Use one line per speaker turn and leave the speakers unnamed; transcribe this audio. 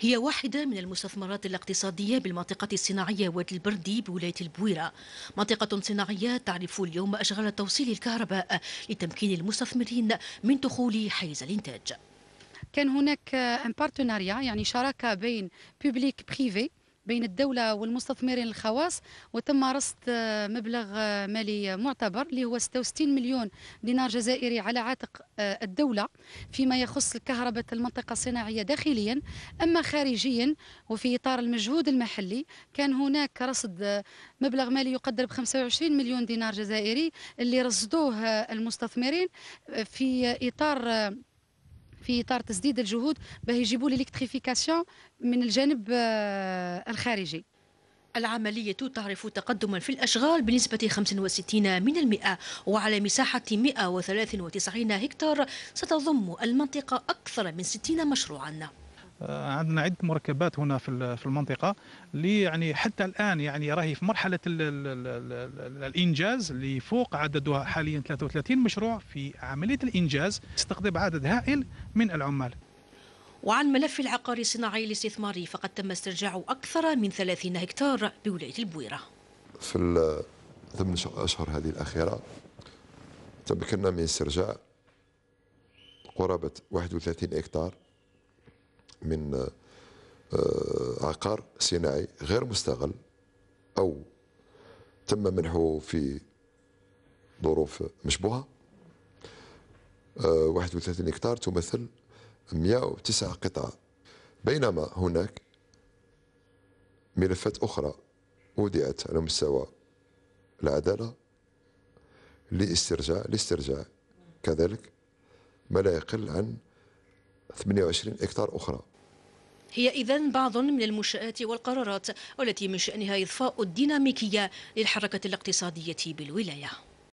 هي واحدة من المستثمرات الاقتصادية بالمنطقة الصناعية وادي البردي بولاية البويرة منطقة صناعية تعرف اليوم أشغال توصيل الكهرباء لتمكين المستثمرين من دخول حيز الإنتاج كان هناك ان بارتناريا
يعني شراكه بين بوبليك بريفي بين الدولة والمستثمرين الخواص وتم رصد آه، مبلغ آه، مالي معتبر اللي هو 66 مليون دينار جزائري على عاتق آه، الدولة فيما يخص كهرباء المنطقة الصناعية داخليا أما خارجيا وفي إطار المجهود المحلي كان هناك رصد مبلغ مالي يقدر ب 25 مليون دينار جزائري اللي رصدوه المستثمرين في إطار في اطار تسديد الجهود باه يجيبوا لي ليكتريفيكاسيون من الجانب آه، الخارجي
العملية تعرف تقدما في الأشغال بنسبة 65 من المئة وعلى مساحة 193 هكتار ستضم المنطقة أكثر من 60 مشروعا
آه، عندنا عده مركبات هنا في المنطقه اللي يعني حتى الان يعني راهي في مرحله الـ الـ الـ الانجاز اللي فوق عددها حاليا 33 مشروع في عمليه الانجاز تستقطب عدد هائل من العمال وعن ملف العقار
الصناعي الاستثماري فقد تم استرجاع أكثر من 30 هكتار بولاية البويرة
في ثمان أشهر هذه الأخيرة تمكنا من استرجاع قرابة 31 هكتار من آه، آه، عقار صناعي غير مستغل أو تم منحه في ظروف مشبوهة 31 آه، هكتار تمثل 109 قطعة بينما هناك ملفات أخرى وضعت على مستوى العدالة لاسترجاع لاسترجاع كذلك ما لا يقل عن 28 هكتار أخرى
هي إذا بعض من المنشآت والقرارات والتي من شأنها إضفاء الديناميكية للحركة الاقتصادية بالولاية